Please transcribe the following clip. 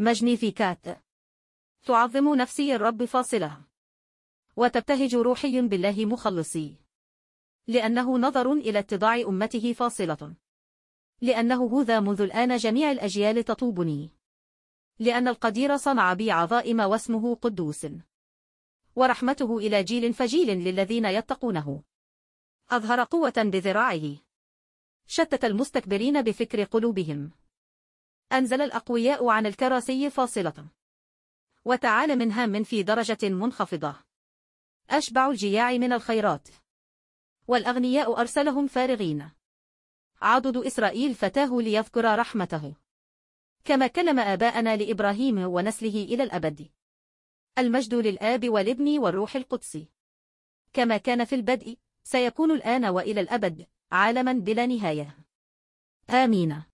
ماجنيفيكات تعظم نفسي الرب فاصله وتبتهج روحي بالله مخلصي لأنه نظر إلى اتضاع أمته فاصلة لأنه هذا منذ الآن جميع الأجيال تطوبني لأن القدير صنع بي عظائم واسمه قدوس ورحمته إلى جيل فجيل للذين يتقونه أظهر قوة بذراعه شتت المستكبرين بفكر قلوبهم أنزل الأقوياء عن الكراسي فاصلة وتعال من هام في درجة منخفضة أشبع الجياع من الخيرات والأغنياء أرسلهم فارغين عضد إسرائيل فتاه ليذكر رحمته كما كلم آباءنا لإبراهيم ونسله إلى الأبد المجد للآب والابن والروح القدس كما كان في البدء سيكون الآن وإلى الأبد عالما بلا نهاية آمين